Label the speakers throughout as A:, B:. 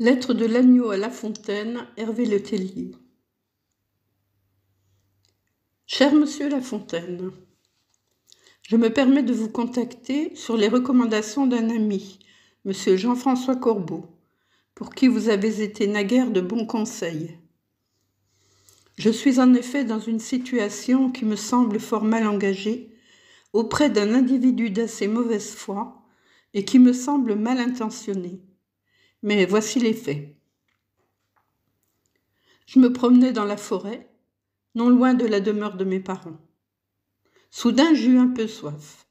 A: Lettre de l'agneau à La Fontaine, Hervé Letellier. Cher monsieur La Fontaine, je me permets de vous contacter sur les recommandations d'un ami, monsieur Jean-François Corbeau, pour qui vous avez été naguère de bons conseils. Je suis en effet dans une situation qui me semble fort mal engagée auprès d'un individu d'assez mauvaise foi et qui me semble mal intentionné mais voici les faits. Je me promenais dans la forêt, non loin de la demeure de mes parents. Soudain, j'eus un peu soif.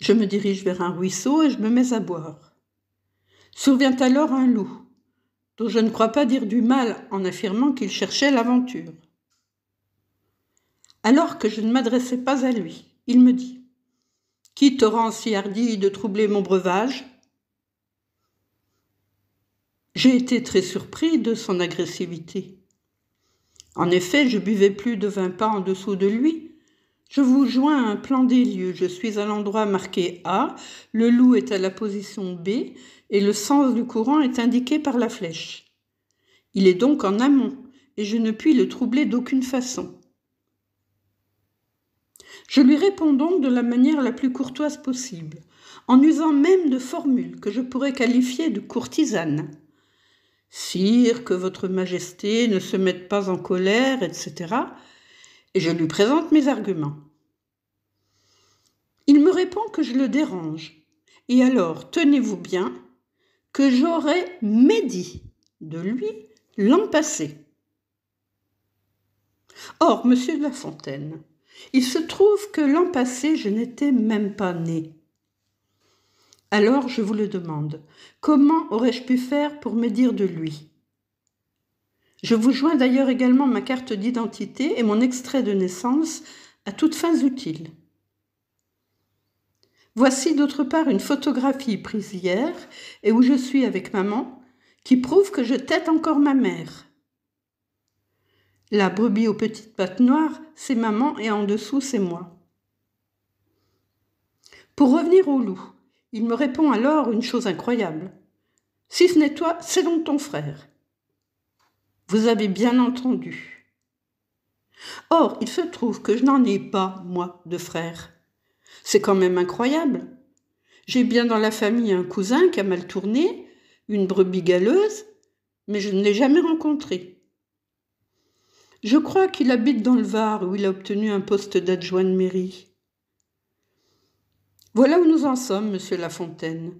A: Je me dirige vers un ruisseau et je me mets à boire. Survient alors un loup, dont je ne crois pas dire du mal en affirmant qu'il cherchait l'aventure. Alors que je ne m'adressais pas à lui, il me dit Qui te rend si hardi de troubler mon breuvage j'ai été très surpris de son agressivité. En effet, je buvais plus de vingt pas en dessous de lui. Je vous joins un plan des lieux. Je suis à l'endroit marqué A, le loup est à la position B et le sens du courant est indiqué par la flèche. Il est donc en amont et je ne puis le troubler d'aucune façon. Je lui réponds donc de la manière la plus courtoise possible, en usant même de formules que je pourrais qualifier de courtisanes. Sire, que votre majesté ne se mette pas en colère, etc. Et je lui présente mes arguments. Il me répond que je le dérange. Et alors, tenez-vous bien, que j'aurais médit de lui l'an passé. Or, monsieur de La Fontaine, il se trouve que l'an passé, je n'étais même pas né. Alors je vous le demande, comment aurais-je pu faire pour me dire de lui Je vous joins d'ailleurs également ma carte d'identité et mon extrait de naissance à toutes fins utiles. Voici d'autre part une photographie prise hier et où je suis avec maman qui prouve que je tête encore ma mère. La brebis aux petites pattes noires, c'est maman et en dessous, c'est moi. Pour revenir au loup, il me répond alors une chose incroyable. Si ce n'est toi, c'est donc ton frère. Vous avez bien entendu. Or, il se trouve que je n'en ai pas, moi, de frère. C'est quand même incroyable. J'ai bien dans la famille un cousin qui a mal tourné, une brebis galeuse, mais je ne l'ai jamais rencontré. Je crois qu'il habite dans le Var où il a obtenu un poste d'adjoint de mairie. Voilà où nous en sommes, monsieur Lafontaine.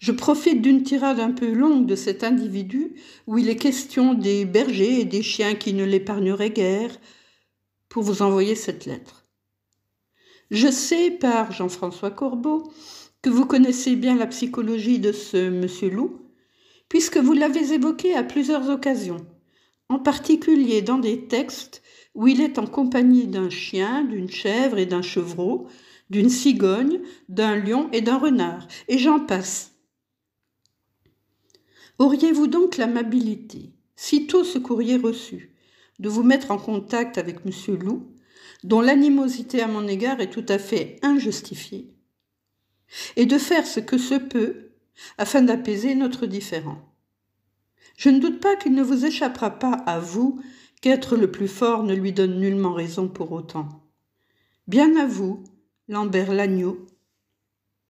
A: Je profite d'une tirade un peu longue de cet individu où il est question des bergers et des chiens qui ne l'épargneraient guère pour vous envoyer cette lettre. Je sais par Jean-François Corbeau que vous connaissez bien la psychologie de ce monsieur Loup, puisque vous l'avez évoqué à plusieurs occasions, en particulier dans des textes où il est en compagnie d'un chien, d'une chèvre et d'un chevreau, d'une cigogne, d'un lion et d'un renard, et j'en passe. Auriez-vous donc l'amabilité, sitôt ce courrier reçu, de vous mettre en contact avec M. Loup, dont l'animosité à mon égard est tout à fait injustifiée, et de faire ce que se peut afin d'apaiser notre différend Je ne doute pas qu'il ne vous échappera pas à vous qu'être le plus fort ne lui donne nullement raison pour autant. Bien à vous Lambert Lagneau